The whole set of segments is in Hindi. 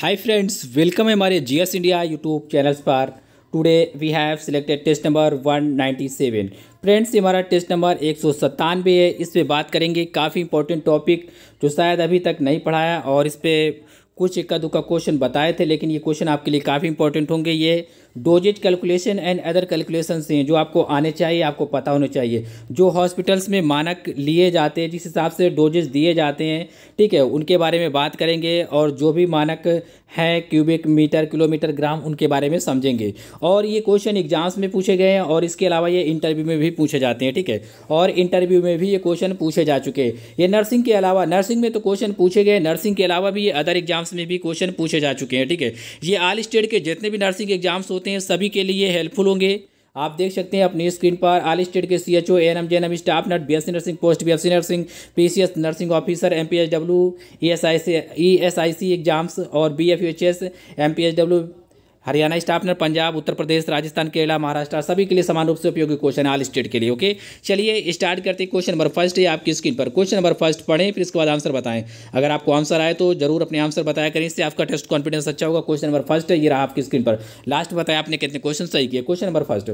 हाय फ्रेंड्स वेलकम है हमारे जीएस इंडिया यूट्यूब चैनल पर today we have selected test number 197 friends ये हमारा टेस्ट नंबर एक सौ सत्तानवे है इस पर बात करेंगे काफ़ी इंपॉर्टेंट टॉपिक जो शायद अभी तक नहीं पढ़ाया और इस पर कुछ इक्का दुक्का क्वेश्चन बताए थे लेकिन ये क्वेश्चन आपके लिए काफ़ी इंपॉर्टेंट होंगे ये doses calculation and other calculation हैं जो आपको आने चाहिए आपको पता होने चाहिए जो हॉस्पिटल्स में मानक लिए जाते हैं जिस हिसाब से डोजेज दिए जाते हैं ठीक है उनके बारे में बात करेंगे और जो भी मानक हैं क्यूबिक मीटर किलोमीटर ग्राम उनके बारे में समझेंगे और ये क्वेश्चन एग्जाम्स में पूछे गए हैं और इसके अलावा ये इंटरव्यू में भी पूछे जाते हैं ठीक है और इंटरव्यू में भी ये क्वेश्चन पूछे जा चुके हैं ये नर्सिंग के अलावा नर्सिंग में तो क्वेश्चन पूछे गए नर्सिंग के अलावा भी ये अदर एग्जाम्स में भी क्वेश्चन पूछे जा चुके हैं ठीक है ये ऑल स्टेट के जितने भी नर्सिंग एग्जाम्स होते सकते हैं सभी के लिए हेल्पफुल होंगे आप देख सकते हैं अपनी स्क्रीन पर आल स्टेट के CHO ANM and staff nurse BSc nursing post BSc nursing PCS nursing officer M P H W E S I C exams और B F U H S M P H W Haryana staff nurse Punjab उत्तर प्रदेश राजस्थान केरला महाराष्ट्र सभी के लिए समान रूप से उपयोगी क्वेश्चन ऑल स्टेट के लिए ओके चलिए स्टार्ट करते हैं क्वेश्चन नंबर फर्स्ट है आपकी स्क्रीन पर क्वेश्चन नंबर फर्स्ट पढ़ें फिर इसके बाद आंसर बताएं अगर आपको आंसर आए तो जरूर अपने आंसर बताया करें इससे आपका टेस्ट कॉन्फिडेंस अच्छा होगा क्वेश्चन नंबर फर्स्ट है ये रहा आपकी स्क्रीन पर लास्ट बताया आपने कितने क्वेश्चन सही किए question number first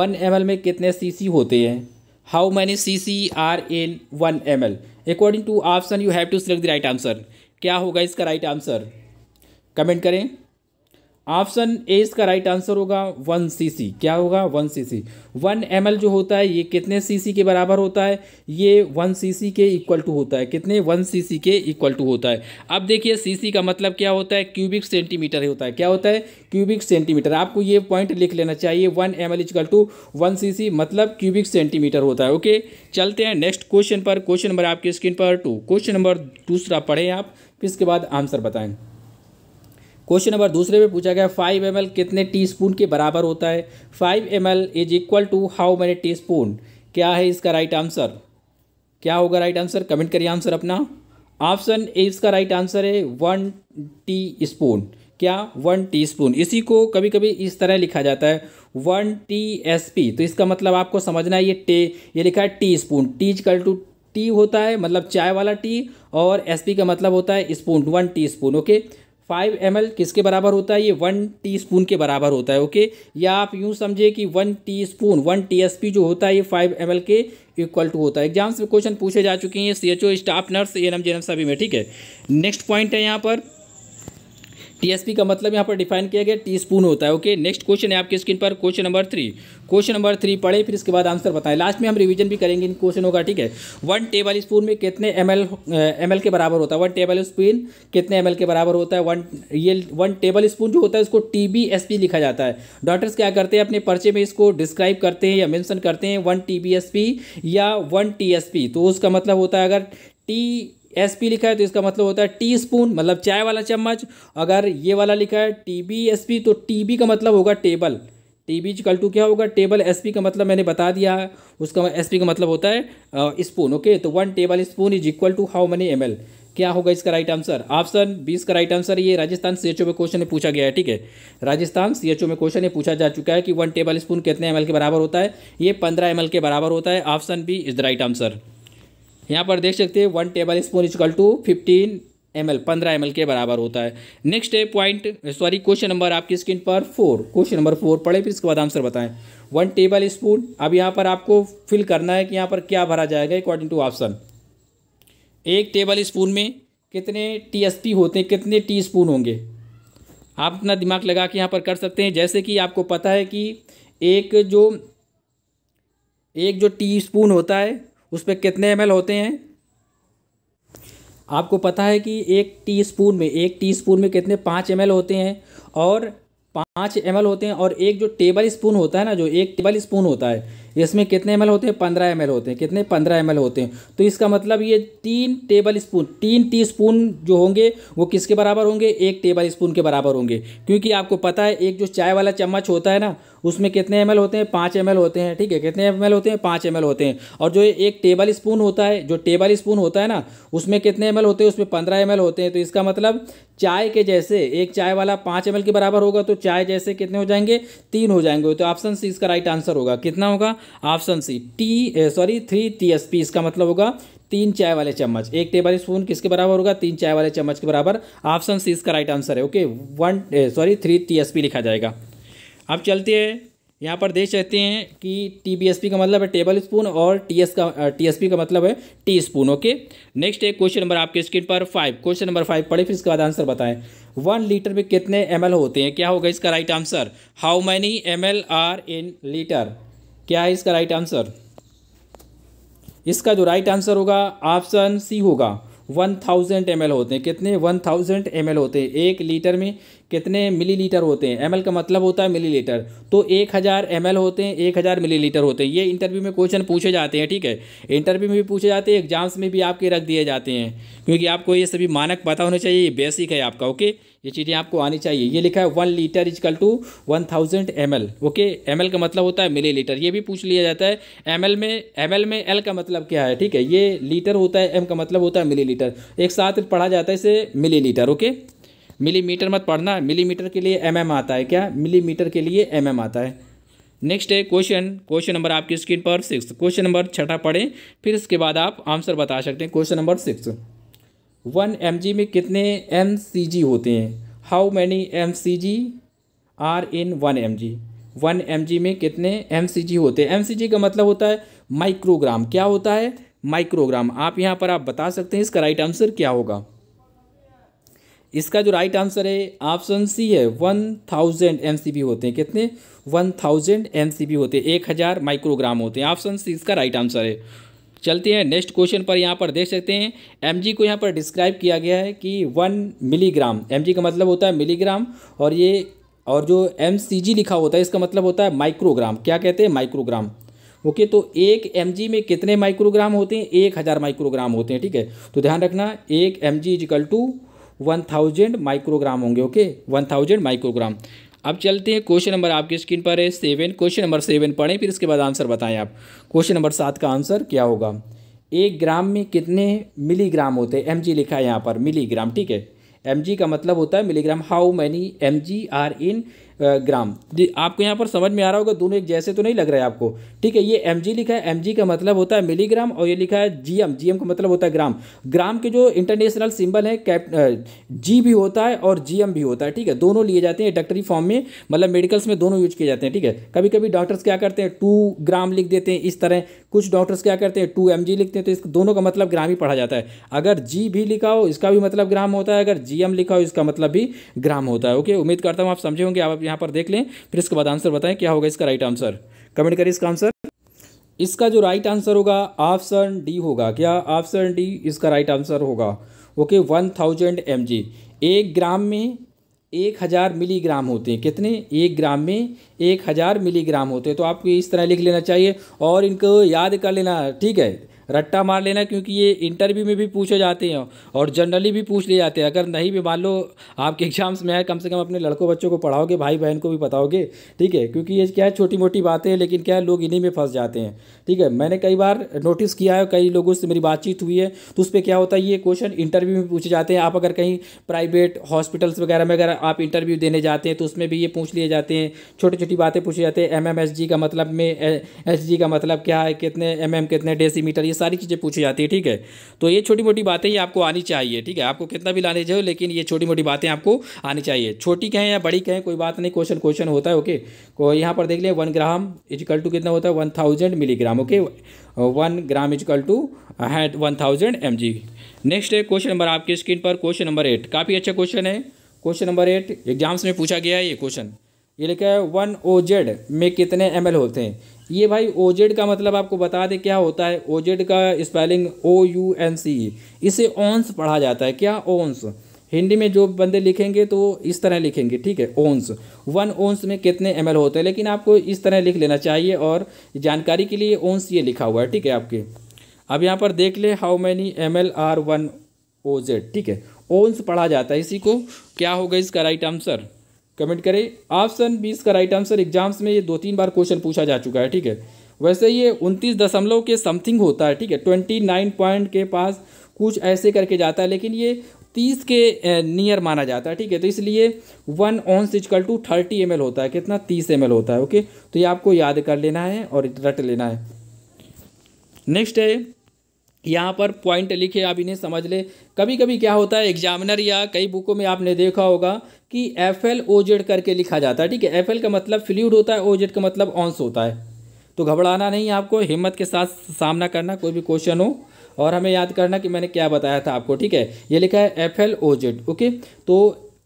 one M में कितने सी होते हैं how many C C are in one M L according to option you have to select the right answer क्या होगा इसका राइट आंसर कमेंट करें ऑप्शन ए इसका राइट आंसर होगा वन सीसी क्या होगा वन सीसी वन एमएल जो होता है ये कितने सीसी के बराबर होता है ये वन सीसी के इक्वल टू होता है कितने वन सीसी के इक्वल टू होता है अब देखिए सीसी का मतलब क्या होता है क्यूबिक सेंटीमीटर होता है क्या होता है क्यूबिक सेंटीमीटर आपको ये पॉइंट लिख लेना चाहिए one M L equal to one C C मतलब क्यूबिक सेंटीमीटर होता है ओके चलते हैं नेक्स्ट क्वेश्चन पर क्वेश्चन नंबर आपकी स्क्रीन पर टू क्वेश्चन नंबर दूसरा पढ़ें आप फिर इसके बाद आंसर बताएँ क्वेश्चन नंबर दूसरे में पूछा गया फाइव एम कितने टीस्पून के बराबर होता है five M is equal to how many teaspoon क्या है इसका राइट आंसर क्या होगा राइट आंसर कमेंट करिए आंसर अपना ऑप्शन ए इसका राइट आंसर है वन टी स्पून क्या वन टी स्पून इसी को कभी कभी इस तरह लिखा जाता है वन टी एस पी तो इसका मतलब आपको समझना है ये टे ये लिखा है tea spoon T equal to T होता है मतलब चाय वाला टी और एस पी का मतलब होता है spoon one tea spoon okay five M किसके बराबर होता है ये वन टीस्पून के बराबर होता है ओके या आप यूँ समझे कि वन टीस्पून वन टी जो होता है ये फाइव एम के इक्वल टू होता है एग्जाम्स में क्वेश्चन पूछे जा चुके हैं C H O staff nurse ANM M सभी में ठीक है नेक्स्ट पॉइंट है यहाँ पर टीएसपी का मतलब यहाँ पर डिफाइन किया गया टी स्पून होता है ओके नेक्स्ट क्वेश्चन है आपकी स्क्रीन पर question number three question number three पढ़े फिर इसके बाद आंसर बताएं लास्ट में हम रिवीजन भी करेंगे इन क्वेश्चनों का ठीक है वन टेबल स्पून में कितने एम एल एम एल के बराबर होता है वन टेबल स्पून कितने एम एल के बराबर होता है वन ये वन टेबल स्पून जो होता है इसको टी बी एस पी लिखा जाता है डॉक्टर्स क्या करते हैं अपने पर्चे में इसको डिस्क्राइब करते हैं या मैंसन करते हैं one T B S P या वन टी एस पी तो उसका मतलब होता है अगर टी एस पी लिखा है तो इसका मतलब होता है टी स्पून मतलब चाय वाला चम्मच अगर ये वाला लिखा है टी बी एस पी तो टी बी का मतलब होगा table T B equal to क्या होगा टेबल एस पी का मतलब मैंने बता दिया है उसका एस पी का मतलब होता है स्पून ओके तो one table spoon is equal to how many M L क्या होगा इसका राइट आंसर ऑप्शन बीस का राइट आंसर ये राजस्थान सी एच ओ में क्वेश्चन में पूछा गया है ठीक है राजस्थान सी एच ओ में क्वेश्चन ये पूछा जा चुका है कि वन टेबल स्पून कितने एम एल के बराबर होता है ये पंद्रह एम एल के बराबर होता है option B is the right answer यहाँ पर देख सकते हैं one table spoon is equal to fifteen M L पंद्रह एम के बराबर होता है नेक्स्ट है पॉइंट सॉरी क्वेश्चन नंबर आपकी स्क्रीन पर फोर क्वेश्चन नंबर फोर पढ़े फिर इसके बाद आंसर बताएं वन टेबल स्पून अब यहाँ पर आपको फिल करना है कि यहाँ पर क्या भरा जाएगा अकॉर्डिंग टू ऑप्शन एक टेबल स्पून में कितने टी होते हैं कितने टी स्पून होंगे आप अपना दिमाग लगा के यहाँ पर कर सकते हैं जैसे कि आपको पता है कि एक जो एक जो टी स्पून होता है उस पर कितने एम होते हैं आपको पता है कि एक टीस्पून में एक टीस्पून में कितने पाँच एम होते हैं और पाँच एम होते हैं और एक जो टेबल स्पून होता है ना जो एक टेबल स्पून होता है इसमें कितने एम होते हैं पंद्रह एम होते हैं कितने पंद्रह एम होते हैं तो इसका मतलब ये तीन टेबल स्पून तीन टी स्पून जो होंगे वो किसके बराबर होंगे एक टेबल स्पून के बराबर होंगे क्योंकि आपको पता है एक जो चाय वाला चम्मच होता है ना उसमें कितने एम होते हैं पाँच एम होते हैं ठीक है कितने एम होते हैं पाँच एम होते हैं और जो एक टेबल स्पून होता है जो टेबल स्पून होता है ना उसमें कितने एम होते हैं उसमें पंद्रह एम होते हैं तो इसका मतलब चाय के जैसे एक चाय वाला पाँच एम के बराबर होगा तो चाय जैसे कितने हो जाएंगे तीन हो जाएंगे तो ऑप्शन सी इसका राइट आंसर होगा कितना होगा option C T sorry three T S P इसका मतलब होगा तीन चाय वाले चम्मच एक टेबल स्पून किसके बराबर होगा तीन चाय वाले चम्मच के बराबर ऑप्शन सी इसका राइट आंसर है okay one sorry three T S P लिखा जाएगा अब चलते हैं यहाँ पर देख सकते हैं कि टी बी एस पी का मतलब है टेबल स्पून और टी एस का टी एस पी का मतलब है टी स्पून ओके नेक्स्ट है क्वेश्चन नंबर आपके स्क्रीन पर फाइव क्वेश्चन नंबर फाइव पढ़े फिर इसके बाद आंसर बताएं वन लीटर में कितने एम होते हैं क्या होगा इसका right answer how many M are in litre क्या है इसका राइट आंसर इसका जो राइट आंसर होगा ऑप्शन सी होगा वन थाउजेंड एम होते हैं कितने वन थाउजेंड एम होते हैं एक लीटर में कितने मिलीलीटर होते हैं एम का मतलब होता है मिलीलीटर तो एक हज़ार एम होते हैं एक हज़ार मिली होते हैं ये इंटरव्यू में क्वेश्चन पूछे जाते हैं ठीक है इंटरव्यू में भी पूछे जाते हैं एग्जाम्स में भी आपके रख दिए जाते हैं क्योंकि आपको ये सभी मानक पता होने चाहिए ये बेसिक है आपका ओके ये चीज़ें आपको आनी चाहिए ये लिखा है one litre is equal to one thousand M L okay M L का मतलब होता है मिली लीटर ये भी पूछ लिया जाता है एम एल में एम एल में एल का मतलब क्या है ठीक है ये लीटर होता है एम का मतलब होता है मिली लीटर एक साथ पढ़ा जाता है इसे मिली लीटर ओके मिलीमीटर मत पढ़ना मिलीमीटर के लिए एम एम आता है क्या मिलीमीटर के लिए एम एम आता है नेक्स्ट है क्वेश्चन क्वेश्चन नंबर आपकी स्क्रीन पर सिक्स क्वेश्चन नंबर छठा पढ़ें फिर इसके बाद आप आंसर बता सकते हैं question number six one M में कितने एम होते हैं how many M C G are in one M G one M में कितने एम होते हैं एम का मतलब होता है माइक्रोग्राम क्या होता है माइक्रोग्राम आप यहाँ पर आप बता सकते हैं इसका राइट आंसर क्या होगा इसका जो राइट आंसर है ऑप्शन सी है वन थाउजेंड एम होते हैं कितने वन थाउजेंड एम होते हैं एक हज़ार माइक्रोग्राम होते हैं ऑप्शन सी इसका राइट आंसर है चलते हैं नेक्स्ट क्वेश्चन पर यहाँ पर देख सकते हैं एम को यहाँ पर डिस्क्राइब किया गया है कि वन मिलीग्राम एम का मतलब होता है मिलीग्राम और ये और जो एम लिखा होता है इसका मतलब होता है माइक्रोग्राम क्या कहते हैं माइक्रोग्राम ओके okay, तो एक एम में कितने माइक्रोग्राम होते हैं एक हज़ार माइक्रोग्राम होते हैं ठीक है तो ध्यान रखना एक M G is equal to one thousand microgram होंगे ओके वन थाउजेंड माइक्रोग्राम अब चलते हैं क्वेश्चन नंबर आपकी स्क्रीन पर है सेवन क्वेश्चन नंबर सेवन पढ़ें फिर इसके बाद आंसर बताएं आप क्वेश्चन नंबर सात का आंसर क्या होगा एक ग्राम में कितने मिलीग्राम होते हैं एम लिखा है यहाँ पर मिलीग्राम ठीक है एम का मतलब होता है milligram how many M are in gram G आपको यहाँ पर समझ में आ रहा होगा दोनों एक जैसे तो नहीं लग रहा है आपको ठीक है ये एम लिखा है एम का मतलब होता है मिलीग्राम और ये लिखा है जी एम का मतलब होता है ग्राम ग्राम के जो इंटरनेशनल सिंबल है कैप जी भी होता है और जी भी होता है ठीक है दोनों लिए जाते हैं डॉक्टरी फॉर्म में मतलब मेडिकल्स में दोनों यूज किए जाते हैं ठीक है कभी कभी डॉक्टर्स क्या करते हैं टू ग्राम लिख देते हैं इस तरह कुछ डॉक्टर्स क्या करते हैं टू एम लिखते हैं तो इस दोनों का मतलब ग्राम ही पढ़ा जाता है अगर जी भी लिखा हो इसका भी मतलब ग्राम होता है अगर जी लिखा हो इसका मतलब भी ग्राम होता है ओके उम्मीद करता हूँ आप समझे होंगे आप यहाँ पर देख लें फिर इसके बाद आंसर बताएं क्या होगा इसका राइट आंसर कमेंट करें इसका आंसर इसका जो राइट आंसर होगा ऑप्शन डी होगा क्या ऑप्शन डी इसका राइट आंसर होगा okay one thousand M G एक ग्राम में एक हज़ार मिलीग्राम होते हैं कितने एक ग्राम में एक हज़ार मिलीग्राम होते हैं तो आपको इस तरह लिख लेना चाहिए और इनको याद कर लेना ठीक है रट्टा मार लेना क्योंकि ये इंटरव्यू में भी पूछे जाते हैं और जनरली भी पूछ लिए जाते हैं अगर नहीं भी मान लो आपके एग्जाम्स में है कम से कम अपने लड़कों बच्चों को पढ़ाओगे भाई बहन को भी बताओगे ठीक है क्योंकि ये क्या है छोटी मोटी बातें हैं लेकिन क्या है लोग इन्हीं में फंस जाते हैं ठीक है मैंने कई बार नोटिस किया है कई लोगों से मेरी बातचीत हुई है तो उस पर क्या होता है ये क्वेश्चन इंटरव्यू में पूछे जाते हैं आप अगर कहीं प्राइवेट हॉस्पिटल्स वगैरह में अगर आप इंटरव्यू देने जाते हैं तो उसमें भी ये पूछ लिए जाते हैं छोटी छोटी बातें पूछी जाती है एम का मतलब में एस का मतलब क्या है कितने एम कितने डेसी ये सारी चीज़ें पूछी जाती है ठीक है तो ये छोटी मोटी बातें ही आपको आनी चाहिए ठीक है आपको कितना भी लाने जाओ लेकिन ये छोटी मोटी बातें आपको आनी चाहिए छोटी कहें या बड़ी कहें कोई बात नहीं क्वेश्चन क्वेश्चन होता है ओके को यहाँ पर देख लिया वन ग्राम इजकल टू कितना होता है one thousand milligram okay one gram is equal to had one thousand M G next है क्वेश्चन नंबर आपके स्क्रीन पर क्वेश्चन नंबर एट काफ़ी अच्छा क्वेश्चन है क्वेश्चन नंबर एट एग्जाम्स में पूछा गया है ये क्वेश्चन ये लिखा है वन ओ जेड में कितने एम होते हैं ये भाई ओजेड का मतलब आपको बता दें क्या होता है ओजेड का spelling O U N C इसे ओन्स पढ़ा जाता है क्या ओन्स हिंदी में जो बंदे लिखेंगे तो इस तरह लिखेंगे ठीक है ओन्स वन ओन्स में कितने एम होते हैं लेकिन आपको इस तरह लिख लेना चाहिए और जानकारी के लिए ओन्स ये लिखा हुआ है ठीक है आपके अब यहाँ पर देख ले how many M L are one O Z ठीक है ओन्स पढ़ा जाता है इसी को क्या होगा इसका राइट आंसर कमेंट करें ऑप्शन बीस का राइट आंसर एग्जाम्स में ये दो तीन बार क्वेश्चन पूछा जा चुका है ठीक है वैसे ये उनतीस दशमलव के समथिंग होता है ठीक है ट्वेंटी नाइन पॉइंट के पास कुछ ऐसे करके जाता है लेकिन ये तीस के नियर माना जाता है ठीक है तो इसलिए one ounce is equal to thirty M होता है कितना तीस एम होता है ओके तो ये आपको याद कर लेना है और रट लेना है नेक्स्ट है यहाँ पर पॉइंट लिखे आप इन्हें समझ लें कभी कभी क्या होता है एग्जामिनर या कई बुकों में आपने देखा होगा कि एफ एल ओ जेड करके लिखा जाता है ठीक है एफ एल का मतलब फ्लूड होता है ओ जेड का मतलब ऑन्स होता है तो घबराना नहीं आपको हिम्मत के साथ सामना करना कोई भी क्वेश्चन हो और हमें याद करना कि मैंने क्या बताया था आपको ठीक है ये लिखा है F L O Z okay तो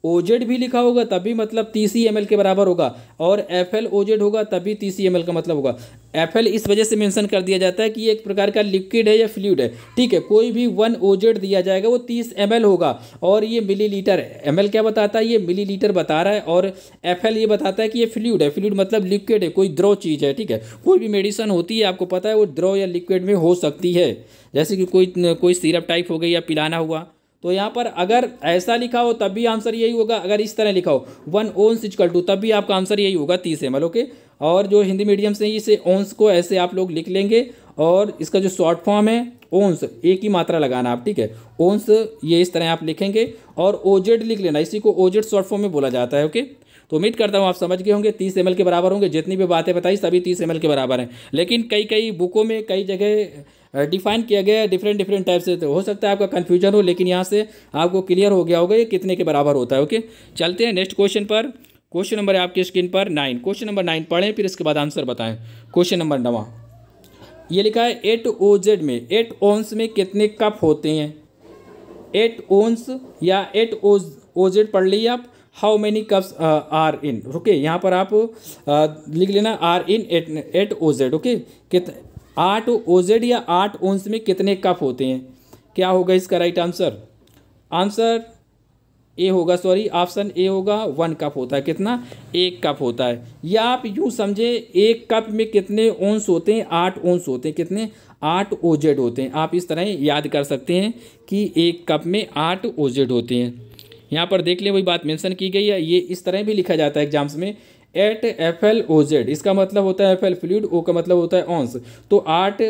ओ जेड भी लिखा होगा तभी मतलब तीस एल के बराबर होगा और एफ एल ओ जेड होगा तभी तीस एल का मतलब होगा एफ एल इस वजह से मेंशन कर दिया जाता है कि एक प्रकार का लिक्विड है या फ्लूड है ठीक है कोई भी वन ओ जेड दिया जाएगा वो तीस एम एल होगा और ये मिली लीटर एम एल क्या बताता है ये मिली लीटर बता रहा है और एफ एल ये बताता है कि ये फ्लूड है फ्लूड मतलब लिक्विड है कोई द्रव चीज़ है ठीक है कोई भी मेडिसन होती है आपको पता है वो द्रव या लिक्विड में हो सकती है जैसे कि कोई कोई सिरप टाइप हो गई या पिलाना हुआ तो यहाँ पर अगर ऐसा लिखा हो तब भी आंसर यही होगा अगर इस तरह लिखा हो वन ओन्स इजकल टू तब भी आपका आंसर यही होगा तीस एम ओके और जो हिंदी मीडियम से इसे ओन्स को ऐसे आप लोग लिख लेंगे और इसका जो शॉर्ट फॉर्म है ओन्स एक ही मात्रा लगाना आप ठीक है ओन्स ये इस तरह आप लिखेंगे और ओजेड लिख लेना इसी को ओजेड शॉर्ट फॉर्म में बोला जाता है ओके तो उम्मीद करता हूँ आप समझ गए होंगे तीस एम के बराबर होंगे जितनी भी बातें बताई सभी तीस एम के बराबर हैं लेकिन कई कई बुकों में कई जगह डिफाइन किया गया है डिफरेंट डिफरेंट टाइप से तो हो सकता है आपका कन्फ्यूजन हो लेकिन यहाँ से आपको क्लियर हो गया होगा ये कितने के बराबर होता है ओके चलते हैं नेक्स्ट क्वेश्चन पर क्वेश्चन नंबर है आपकी स्क्रीन पर नाइन क्वेश्चन नंबर नाइन पढ़ें फिर इसके बाद आंसर बताएं क्वेश्चन नंबर नवा ये लिखा है एट ओ जेड में एट ओन्स में कितने कप होते हैं एट ओन्स या एट ओ जेड पढ़ लीजिए आप how many cups are in okay यहाँ पर आप लिख लेना are in eight eight O Z okay आठ ओजेड या आठ ओंस में कितने कप होते हैं क्या होगा इसका राइट आंसर आंसर ए होगा सॉरी ऑप्शन ए होगा वन कप होता है कितना एक कप होता है या आप यूँ समझे एक कप में कितने ओंस होते हैं आठ ओंस होते हैं कितने आठ ओजेड होते हैं आप इस तरह याद कर सकते हैं कि एक कप में आठ ओजेड होते हैं यहाँ पर देख लें वही बात मेंशन की गई है ये इस तरह भी लिखा जाता है एग्जाम्स में eight F L O Z इसका मतलब होता है एफ एल फ्लूड ओ का मतलब होता है ऑन्स तो आठ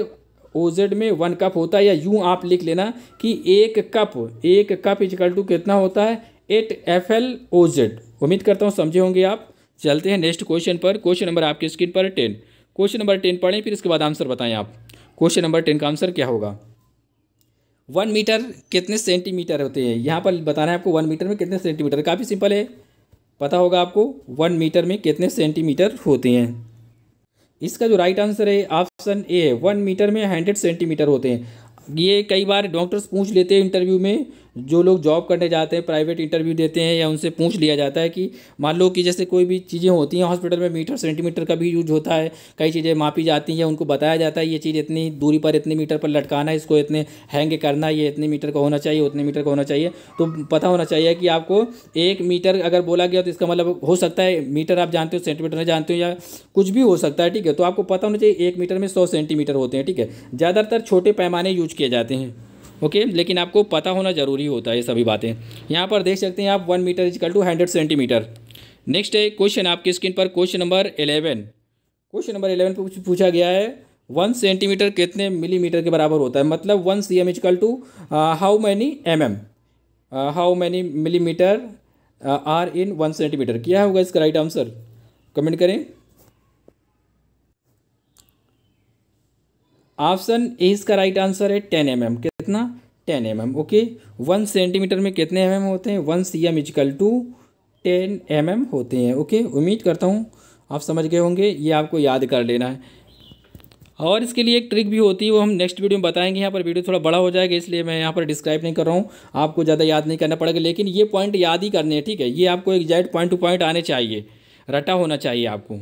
जेड में वन कप होता है या यूँ आप लिख लेना कि एक कप एक कप इजकल टू कितना होता है eight F L O Z उम्मीद करता हूँ समझे होंगे आप चलते हैं नेक्स्ट क्वेश्चन पर क्वेश्चन नंबर आपकी स्क्रीन पर टेन क्वेश्चन नंबर टेन पढ़ें फिर इसके बाद आंसर बताएं आप क्वेश्चन नंबर टेन का आंसर क्या होगा वन मीटर कितने सेंटीमीटर होते हैं यहाँ पर बताना है आपको वन मीटर में कितने सेंटीमीटर काफ़ी सिंपल है पता होगा आपको वन मीटर में कितने सेंटीमीटर होते हैं इसका जो राइट आंसर है ऑप्शन ए है वन मीटर में हंड्रेड सेंटीमीटर होते हैं ये कई बार डॉक्टर्स पूछ लेते हैं इंटरव्यू में जो लोग जॉब करने जाते हैं प्राइवेट इंटरव्यू देते हैं या उनसे पूछ लिया जाता है कि मान लो कि जैसे कोई भी चीज़ें होती हैं हॉस्पिटल में मीटर सेंटीमीटर का भी यूज होता है कई चीज़ें मापी जाती हैं उनको बताया जाता है ये चीज़ इतनी दूरी पर इतने मीटर पर लटकाना है इसको इतने हैंग करना ये इतने मीटर का होना चाहिए उतने मीटर का होना चाहिए तो पता होना चाहिए कि आपको एक मीटर अगर बोला गया तो इसका मतलब हो सकता है मीटर आप जानते हो सेंटीमीटर नहीं जानते हो या कुछ भी हो सकता है ठीक है तो आपको पता होना चाहिए एक मीटर में सौ सेंटीमीटर होते हैं ठीक है ज़्यादातर छोटे पैमाने यूज किए जाते हैं ओके लेकिन आपको पता होना ज़रूरी होता है ये सभी बातें यहाँ पर देख सकते हैं आप one metre is equal to hundred centimetre next है क्वेश्चन आपकी स्क्रीन पर question number eleven question number eleven पर पूछा गया है वन सेंटीमीटर कितने मिलीमीटर के बराबर होता है मतलब one C M is equal to how many M M how many millimetre are in one centimetre क्या होगा इसका राइट आंसर कमेंट करें ऑप्शन ए इसका राइट आंसर है टेन एम एम कितना ten M M okay one centimetre में कितने एम एम होते हैं one C M is equal to ten M M होते हैं ओके उम्मीद करता हूँ आप समझ गए होंगे ये आपको याद कर लेना है और इसके लिए एक ट्रिक भी होती है वो हम नेक्स्ट वीडियो में बताएंगे यहाँ पर वीडियो थोड़ा बड़ा हो जाएगा इसलिए मैं यहाँ पर डिस्क्राइब नहीं कर रहा हूँ आपको ज़्यादा याद नहीं करना पड़ेगा लेकिन ये पॉइंट याद ही करने हैं ठीक है ये आपको एग्जैक्ट पॉइंट टू पॉइंट आने चाहिए रटा होना चाहिए आपको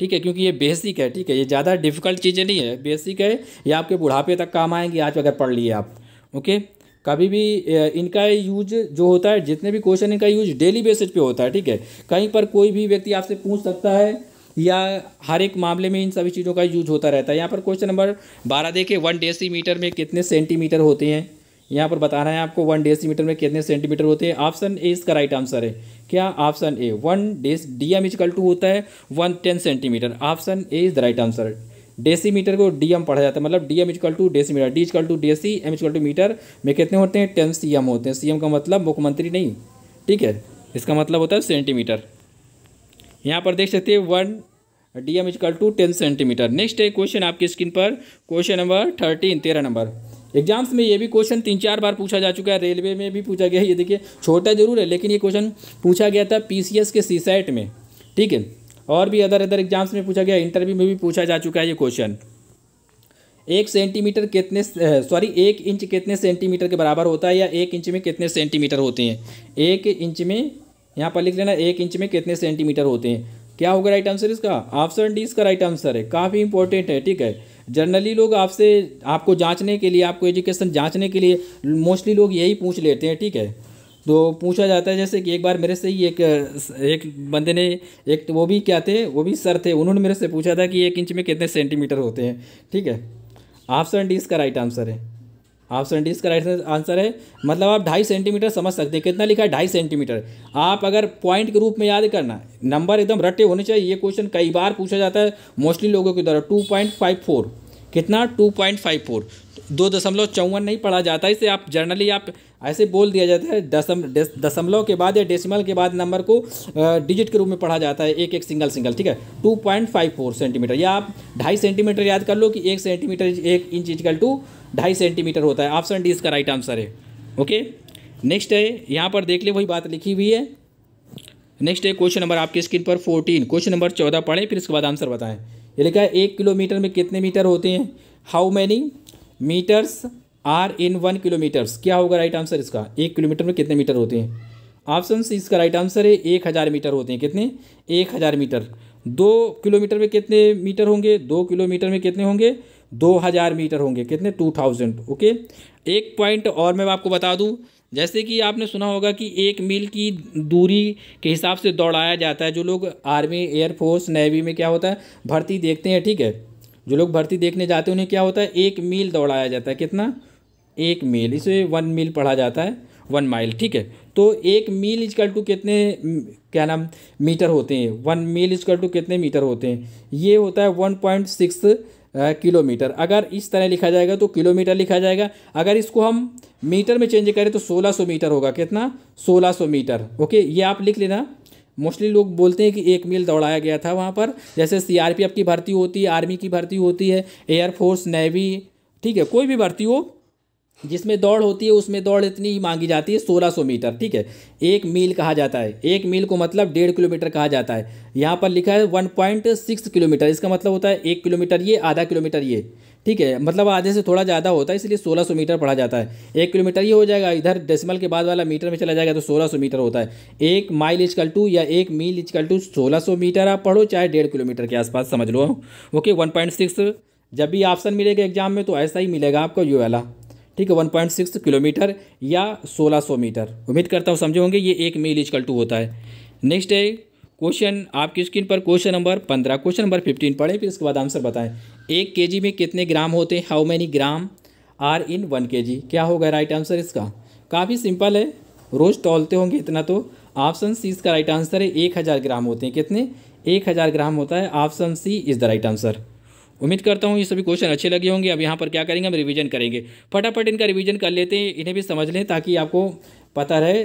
ठीक है क्योंकि ये बेसिक है ठीक है ये ज़्यादा डिफिकल्ट चीज़ें नहीं है बेसिक है ये आपके बुढ़ापे तक काम आएंगी आज अगर पढ़ लिए आप ओके कभी भी इनका यूज जो होता है जितने भी क्वेश्चन इनका यूज डेली बेसिस पे होता है ठीक है कहीं पर कोई भी व्यक्ति आपसे पूछ सकता है या हर एक मामले में इन सभी चीज़ों का यूज होता रहता है यहाँ पर क्वेश्चन नंबर बारह देखिए वन डेसीमीटर में कितने सेंटीमीटर होते हैं यहाँ पर बताना है आपको वन डेसीमीटर में कितने सेंटीमीटर होते हैं ऑप्शन ए इसका राइट आंसर है क्या ऑप्शन ए वन डेस डी एम इजकल टू होता है one ten centimetre option A is the right answer decimetre को डीएम पढ़ा जाता है मतलब DM is equal to decimetre D is equal to deci M is equal to metre में कितने होते हैं टेन सीएम होते हैं सीएम का मतलब मुख्यमंत्री नहीं ठीक है इसका मतलब होता है सेंटीमीटर यहाँ पर देख सकते हैं one D M is equal to ten centimetre next है क्वेश्चन आपकी स्क्रीन पर क्वेश्चन नंबर थर्टीन तेरह नंबर एग्जाम्स में ये भी क्वेश्चन तीन चार बार पूछा जा चुका है रेलवे में भी पूछा गया है ये देखिए छोटा जरूर है लेकिन ये क्वेश्चन पूछा गया था एस के सीसेट में ठीक है और भी अदर अदर एग्जाम्स में पूछा गया इंटरव्यू में भी पूछा जा चुका है ये क्वेश्चन एक सेंटीमीटर कितने सॉरी एक इंच कितने सेंटीमीटर के बराबर होता है या एक इंच में कितने सेंटीमीटर होते हैं एक इंच में यहाँ पर लिख लेना एक इंच में कितने सेंटीमीटर होते हैं क्या होगा राइट आंसर इसका ऑप्शन डी इसका राइट आंसर है काफ़ी इंपॉर्टेंट है ठीक है जनरली लोग आपसे आपको जांचने के लिए आपको एजुकेशन जांचने के लिए मोस्टली लोग यही पूछ लेते हैं ठीक है तो पूछा जाता है जैसे कि एक बार मेरे से ही एक एक बंदे ने एक तो वो भी क्या थे वो भी सर थे उन्होंने मेरे से पूछा था कि एक इंच में कितने सेंटीमीटर होते हैं ठीक है ऑप्शन डी इसका राइट आंसर है ऑप्शन डी इसका राइट आंसर है मतलब आप ढाई सेंटीमीटर समझ सकते हैं कितना लिखा है ढाई सेंटीमीटर आप अगर पॉइंट के रूप में याद करना नंबर एकदम रटे होने चाहिए ये क्वेश्चन कई बार पूछा जाता है मोस्टली लोगों के द्वारा टू पॉइंट फाइव फोर कितना टू पॉइंट फाइव फोर दो दशमलव चौवन नहीं पढ़ा जाता इसे आप जर्नली आप ऐसे बोल दिया जाता है दसम दशमलव के बाद या डेसिमल के बाद नंबर को डिजिट के रूप में पढ़ा जाता है एक एक सिंगल सिंगल ठीक है two point five four centimetre या आप ढाई सेंटीमीटर याद कर लो कि एक सेंटीमीटर एक इंच इजकल टू ढाई सेंटीमीटर होता है ऑप्शन डी इसका राइट आंसर है ओके नेक्स्ट है यहाँ पर देख ले वही बात लिखी हुई है नेक्स्ट है क्वेश्चन नंबर आपकी स्क्रीन पर फोर्टीन क्वेश्चन नंबर चौदह पढ़ें फिर इसके बाद आंसर बताएं ये लिखा है एक किलोमीटर में कितने मीटर होते हैं how many metres are in one kilometres क्या होगा राइट आंसर इसका एक किलोमीटर में कितने मीटर होते हैं ऑप्शन सी इसका राइट आंसर है एक हज़ार मीटर होते हैं कितने एक हज़ार मीटर दो किलोमीटर में कितने मीटर होंगे दो किलोमीटर में कितने होंगे दो हज़ार मीटर होंगे कितने टू थाउजेंड ओके एक पॉइंट और मैं आपको बता दूँ जैसे कि आपने सुना होगा कि एक मील की दूरी के हिसाब से दौड़ाया जाता है जो लोग आर्मी एयरफोर्स नेवी में क्या होता है भर्ती देखते हैं ठीक है जो लोग भर्ती देखने जाते हैं उन्हें क्या होता है एक मील दौड़ाया जाता है कितना एक मील इसे वन मील पढ़ा जाता है वन माइल ठीक है तो एक मील इजकल टू कितने क्या नाम मीटर होते हैं वन मील इजकल टू कितने मीटर होते हैं ये होता है वन पॉइंट सिक्स किलोमीटर अगर इस तरह लिखा जाएगा तो किलोमीटर लिखा जाएगा अगर इसको हम मीटर में चेंज करें तो सोलह सौ मीटर होगा कितना सोलह सौ मीटर ओके ये आप लिख लेना मोस्टली लोग बोलते हैं कि एक मील दौड़ाया गया था वहाँ पर जैसे सीआरपीएफ की भर्ती होती है आर्मी की भर्ती होती है एयरफोर्स नेवी ठीक है कोई भी भर्ती हो जिसमें दौड़ होती है उसमें दौड़ इतनी ही मांगी जाती है सोलह सौ मीटर ठीक है एक मील कहा जाता है एक मील को मतलब डेढ़ किलोमीटर कहा जाता है यहाँ पर लिखा है वन पॉइंट सिक्स किलोमीटर इसका मतलब होता है एक किलोमीटर ये आधा किलोमीटर ये ठीक है मतलब आधे से थोड़ा ज़्यादा होता है इसलिए 1600 मीटर पढ़ा जाता है एक किलोमीटर ये हो जाएगा इधर डेसिमल के बाद वाला मीटर में चला जाएगा तो 1600 मीटर होता है एक माइल इजकल टू या एक मील इजकल टू 1600 मीटर आप पढ़ो चाहे डेढ़ किलोमीटर के आसपास समझ लो ओके वन पॉइंट सिक्स जब भी ऑप्शन मिलेगा एग्जाम में तो ऐसा ही मिलेगा आपको यू वाला ठीक है वन पॉइंट सिक्स किलोमीटर या सोलह सौ मीटर उम्मीद करता हूँ समझे होंगे ये एक मील इजकल टू होता है नेक्स्ट है क्वेश्चन आपकी स्क्रीन पर क्वेश्चन नंबर पंद्रह क्वेश्चन नंबर फिफ्टीन पढ़ें फिर इसके बाद आंसर बताएं एक के में कितने ग्राम होते हैं how many gram are in one K क्या होगा राइट आंसर इसका काफ़ी सिंपल है रोज़ टोलते होंगे इतना तो ऑप्शन सी इसका राइट आंसर है एक हज़ार ग्राम होते हैं कितने एक हज़ार ग्राम होता है option C is the right answer उम्मीद करता हूँ ये सभी क्वेश्चन अच्छे लगे होंगे अब यहाँ पर क्या करेंगे हम रिवीजन करेंगे फटाफट इनका रिवीजन कर लेते हैं इन्हें भी समझ लें ताकि आपको पता रहे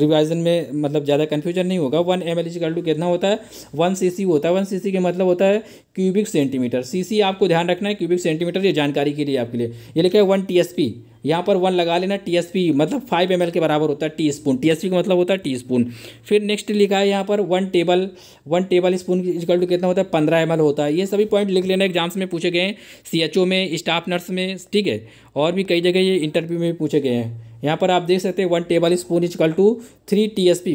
रिवाइजन में मतलब ज़्यादा कन्फ्यूजन नहीं होगा वन एम एल टू कितना होता है वन सी सी होता है वन सी सी के मतलब होता है क्यूबिक सेंटीमीटर सी सी आपको ध्यान रखना है क्यूबिक सेंटीमीटर ये जानकारी के लिए आपके लिए ये लिखा है वन टी एस पी यहाँ पर वन लगा लेना टी एस पी मतलब फाइव एम एल के बराबर होता है tea spoon T S P का मतलब होता है टी स्पून फिर नेक्स्ट लिखा है यहाँ पर one table one table spoon is equal to कितना होता है पंद्रह एम एल होता है ये सभी पॉइंट लिख लेना एग्जाम्स में पूछे गए हैं सी एच ओ में स्टाफ नर्स में ठीक है और भी कई जगह ये इंटरव्यू में भी पूछे गए हैं यहाँ पर आप देख सकते हैं one table spoon is equal to three T S P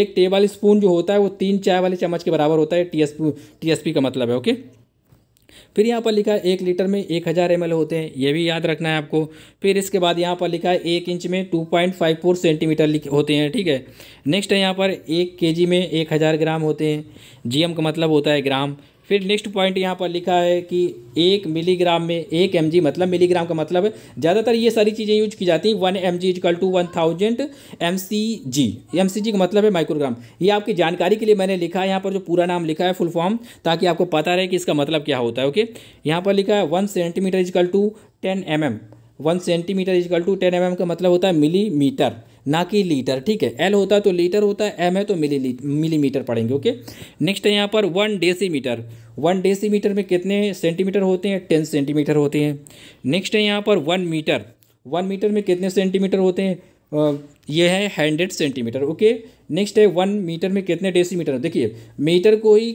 एक टेबल स्पून जो होता है वो तीन चाय वाले चम्मच के बराबर होता है T S P T S P का मतलब है ओके फिर यहाँ पर लिखा है एक लीटर में एक हज़ार एम होते हैं ये भी याद रखना है आपको फिर इसके बाद यहाँ पर लिखा है एक इंच में two point five four centimetre लिख होते हैं ठीक है नेक्स्ट है यहाँ पर एक के जी में एक हज़ार ग्राम होते हैं जी का मतलब होता है ग्राम फिर नेक्स्ट पॉइंट यहाँ पर लिखा है कि एक मिलीग्राम में एक एम मतलब मिलीग्राम का मतलब है ज़्यादातर ये सारी चीज़ें यूज की जाती हैं one M G is equal to one thousand M C G M C G का मतलब है माइक्रोग्राम ये आपकी जानकारी के लिए मैंने लिखा है यहाँ पर जो पूरा नाम लिखा है फुल फॉर्म ताकि आपको पता रहे कि इसका मतलब क्या होता है ओके यहाँ पर लिखा है one centimetre is equal to ten M M one centimetre is equal to ten M M का मतलब होता है मीटर ना कि लीटर ठीक है एल होता है तो लीटर होता है एम है तो मिली मिलीमीटर पड़ेंगे ओके नेक्स्ट है यहाँ पर वन डेसीमीटर वन डेसीमीटर में कितने सेंटीमीटर होते हैं टेन सेंटीमीटर होते हैं नेक्स्ट है यहाँ पर वन मीटर वन मीटर में कितने सेंटीमीटर होते हैं ये है हंड्रेड सेंटीमीटर ओके नेक्स्ट है वन मीटर में कितने डेसीमीटर देखिए मीटर को ही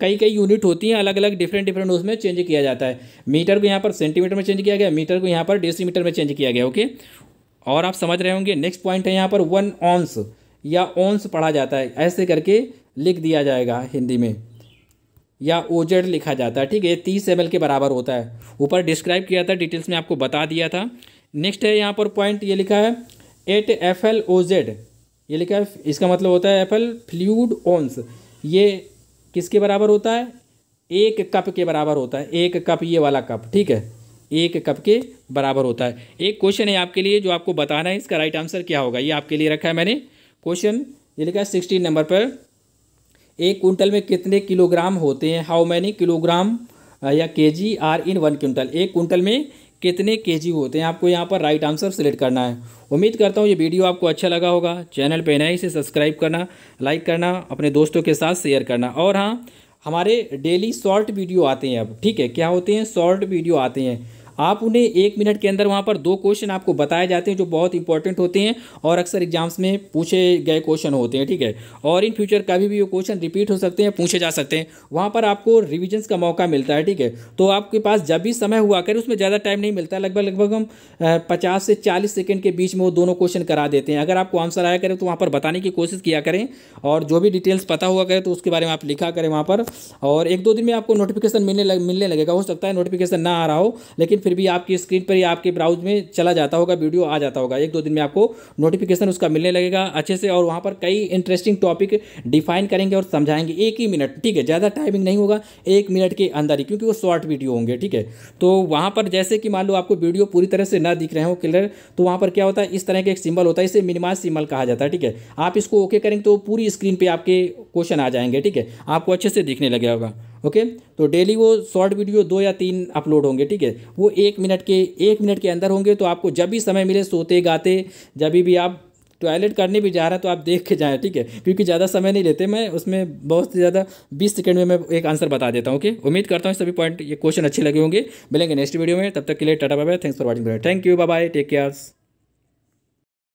कई कई यूनिट होती हैं अलग अलग डिफरेंट डिफरेंट उसमें चेंज किया जाता है मीटर को यहाँ पर सेंटीमीटर में चेंज किया गया मीटर को यहाँ पर डेसीमीटर में चेंज किया गया ओके और आप समझ रहे होंगे नेक्स्ट पॉइंट है यहाँ पर वन ऑन्स या ओन्स पढ़ा जाता है ऐसे करके लिख दिया जाएगा हिंदी में या ओजेड लिखा जाता है ठीक है तीस एम के बराबर होता है ऊपर डिस्क्राइब किया था डिटेल्स में आपको बता दिया था नेक्स्ट है यहाँ पर पॉइंट ये लिखा है eight F L O Z ये लिखा है इसका मतलब होता है एफ एल फ्लूड ओन्स ये किसके बराबर होता है एक कप के बराबर होता है एक कप ये वाला कप ठीक है एक कप के बराबर होता है एक क्वेश्चन है आपके लिए जो आपको बताना है इसका राइट आंसर क्या होगा ये आपके लिए रखा है मैंने क्वेश्चन ये लिखा है सिक्सटीन नंबर पर एक कुंटल में कितने किलोग्राम होते हैं हाउ मैनी किलोग्राम या K G are in one quintal एक कुंटल में कितने के जी होते हैं आपको यहाँ पर राइट आंसर सेलेक्ट करना है उम्मीद करता हूँ ये वीडियो आपको अच्छा लगा होगा चैनल पर नए इसे सब्सक्राइब करना लाइक करना अपने दोस्तों के साथ शेयर करना और हाँ हमारे डेली शॉर्ट वीडियो आते हैं अब ठीक है क्या होते हैं शॉर्ट वीडियो आते हैं आप उन्हें एक मिनट के अंदर वहाँ पर दो क्वेश्चन आपको बताए जाते हैं जो बहुत इंपॉर्टेंट होते हैं और अक्सर एग्जाम्स में पूछे गए क्वेश्चन होते हैं ठीक है और इन फ्यूचर कभी भी वो क्वेश्चन रिपीट हो सकते हैं पूछे जा सकते हैं वहाँ पर आपको रिविजन्स का मौका मिलता है ठीक है तो आपके पास जब भी समय हुआ करें उसमें ज़्यादा टाइम नहीं मिलता लगभग लगभग हम पचास से चालीस सेकेंड के बीच में वो दोनों क्वेश्चन करा देते हैं अगर आपको आंसर आया करें तो वहाँ पर बताने की कोशिश किया करें और जो भी डिटेल्स पता हुआ करें तो उसके बारे में आप लिखा करें वहाँ पर और एक दो दिन में आपको नोटिफिकेशन मिलने लग, मिलने लगेगा हो सकता है नोटिफिकेशन ना आ रहा हो लेकिन फिर भी आपकी स्क्रीन पर या आपके ब्राउज में चला जाता होगा वीडियो आ जाता होगा एक दो दिन में आपको नोटिफिकेशन उसका मिलने लगेगा अच्छे से और वहाँ पर कई इंटरेस्टिंग टॉपिक डिफाइन करेंगे और समझाएंगे एक ही मिनट ठीक है ज़्यादा टाइमिंग नहीं होगा एक मिनट के अंदर ही क्योंकि वो शॉर्ट वीडियो होंगे ठीक है तो वहाँ पर जैसे कि मान लो आपको वीडियो पूरी तरह से ना दिख रहे हो क्लियर तो वहाँ पर क्या होता है इस तरह का एक सिंबल होता है इसे मिनिमाइज सिंबल कहा जाता है ठीक है आप इसको ओके करेंगे तो पूरी स्क्रीन पर आपके क्वेश्चन आ जाएंगे ठीक है आपको अच्छे से दिखने लगेगा ओके तो डेली वो शॉर्ट वीडियो दो या तीन अपलोड होंगे ठीक है वो एक मिनट के एक मिनट के अंदर होंगे तो आपको जब भी समय मिले सोते गाते जब भी आप टॉयलेट करने भी जा रहा है तो आप देख के जाएँ ठीक है क्योंकि ज़्यादा समय नहीं लेते मैं उसमें बहुत से ज़्यादा बीस सेकेंड में मैं एक आंसर बता देता हूँ ओके उम्मीद करता हूँ सभी पॉइंट ये क्वेश्चन अच्छे लगे होंगे मिलेंगे नेक्स्ट वीडियो में तब तक के लिए tata bye thanks for watching thank you bye take cares